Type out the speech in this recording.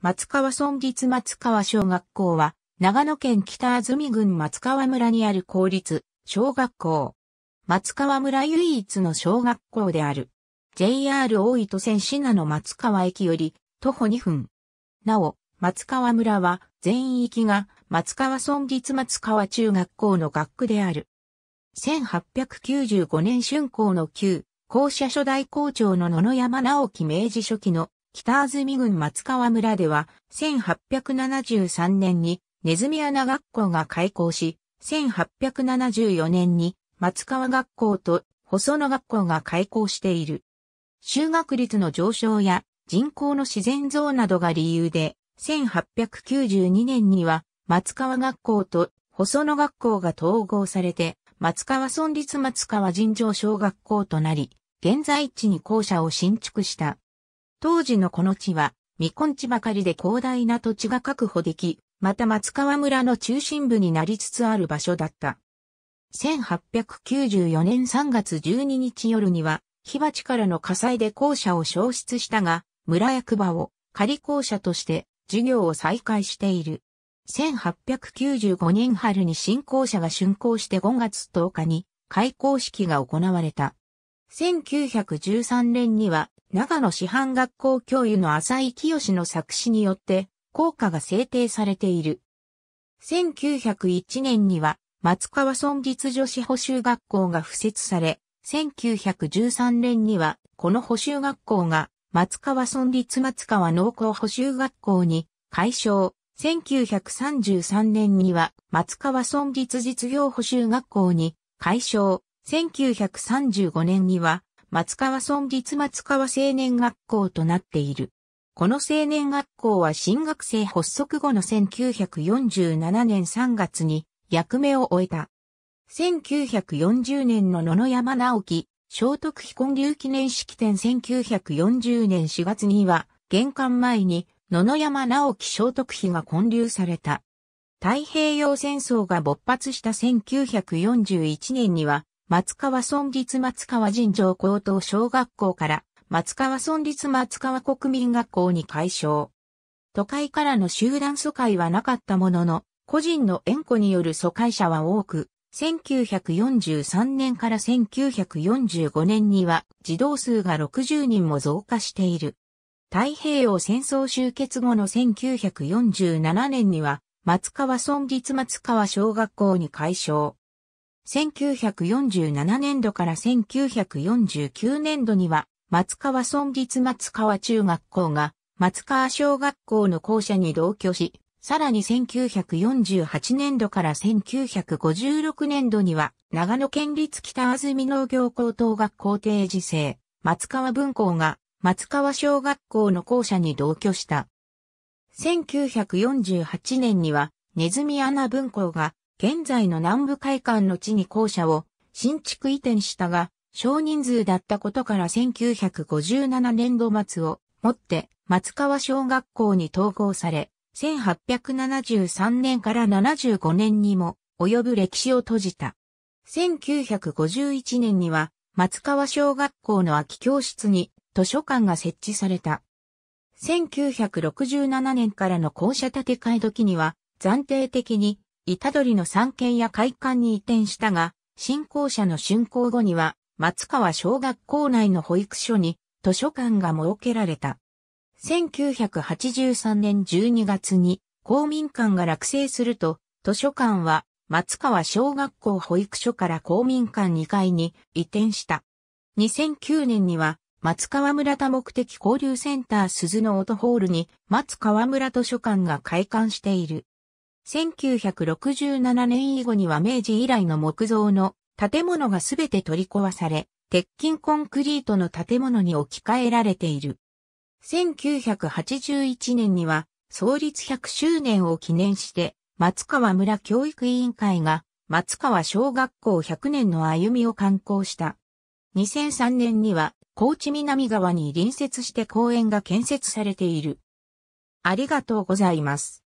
松川村立松川小学校は、長野県北安住郡松川村にある公立小学校。松川村唯一の小学校である。JR 大糸線信濃松川駅より徒歩2分。なお、松川村は全域が松川村立松川中学校の学区である。1895年春校の旧校舎初代校長の野々山直樹明治初期の北安住郡松川村では、1873年にネズミ穴学校が開校し、1874年に松川学校と細野学校が開校している。修学率の上昇や人口の自然増などが理由で、1892年には松川学校と細野学校が統合されて、松川村立松川尋常小学校となり、現在地に校舎を新築した。当時のこの地は、未婚地ばかりで広大な土地が確保でき、また松川村の中心部になりつつある場所だった。1894年3月12日夜には、火鉢からの火災で校舎を消失したが、村役場を仮校舎として授業を再開している。1895年春に新校舎が竣工して5月10日に開校式が行われた。1913年には長野師範学校教諭の浅井清の作詞によって、校歌が制定されている。1901年には、松川村立女子補修学校が付設され、1913年には、この補修学校が、松川村立松川農工補修学校に、改称。1933年には、松川村立実業補修学校に、改称。1935年には、松川村立松川青年学校となっている。この青年学校は新学生発足後の1947年3月に役目を終えた。1940年の野々山直樹、聖徳非建立記念式典1940年4月には、玄関前に野々山直樹聖徳碑が建立された。太平洋戦争が勃発した1941年には、松川村立松川尋常高等小学校から松川村立松川国民学校に改称。都会からの集団疎開はなかったものの、個人の縁故による疎開者は多く、1943年から1945年には児童数が60人も増加している。太平洋戦争終結後の1947年には松川村立松川小学校に改称。1947年度から1949年度には、松川村立松川中学校が、松川小学校の校舎に同居し、さらに1948年度から1956年度には、長野県立北安住農業高等学校定時制、松川文校が、松川小学校の校舎に同居した。1948年には、ネズミ穴文校が、現在の南部会館の地に校舎を新築移転したが、少人数だったことから1957年度末をもって松川小学校に統合され、1873年から75年にも及ぶ歴史を閉じた。1951年には松川小学校の空き教室に図書館が設置された。1967年からの校舎建て替え時には暫定的に板取の三県や会館に移転したが、新校舎の竣工後には、松川小学校内の保育所に図書館が設けられた。1983年12月に公民館が落成すると、図書館は松川小学校保育所から公民館2階に移転した。2009年には松川村多目的交流センター鈴の音ホールに松川村図書館が開館している。1967年以後には明治以来の木造の建物がすべて取り壊され、鉄筋コンクリートの建物に置き換えられている。1981年には創立100周年を記念して松川村教育委員会が松川小学校100年の歩みを刊行した。2003年には高知南側に隣接して公園が建設されている。ありがとうございます。